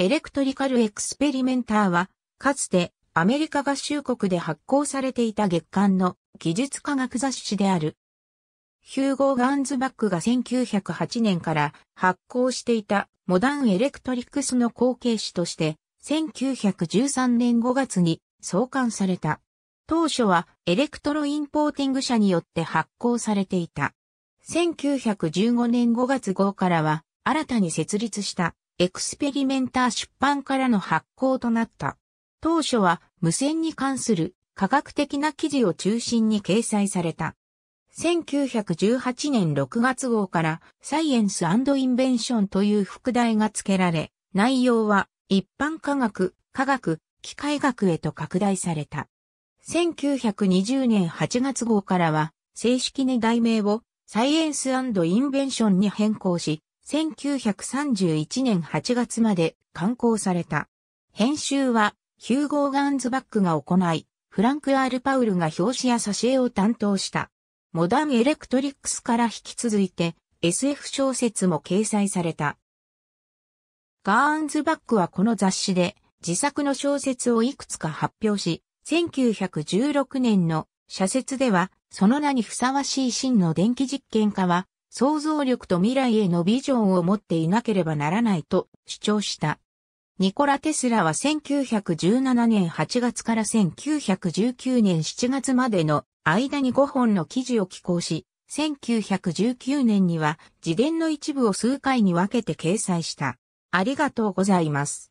エレクトリカルエクスペリメンターは、かつてアメリカ合衆国で発行されていた月間の技術科学雑誌である。ヒューゴー・ガンズバックが1908年から発行していたモダンエレクトリクスの後継誌として、1913年5月に創刊された。当初はエレクトロインポーティング社によって発行されていた。1915年5月号からは新たに設立したエクスペリメンター出版からの発行となった。当初は無線に関する科学的な記事を中心に掲載された。1918年6月号からサイエンスインベンションという副題が付けられ、内容は一般科学、科学、機械学へと拡大された。1920年8月号からは正式に題名をサイエンスインベンションに変更し、1931年8月まで刊行された。編集はヒューゴー・ガンズバックが行い、フランク・アール・パウルが表紙や挿絵を担当した。モダン・エレクトリックスから引き続いて SF 小説も掲載された。ガーンズバックはこの雑誌で自作の小説をいくつか発表し、1916年の社説ではその名にふさわしい真の電気実験家は想像力と未来へのビジョンを持っていなければならないと主張した。ニコラ・テスラは1917年8月から1919年7月までの間に5本の記事を寄稿し、1919年には自伝の一部を数回に分けて掲載した。ありがとうございます。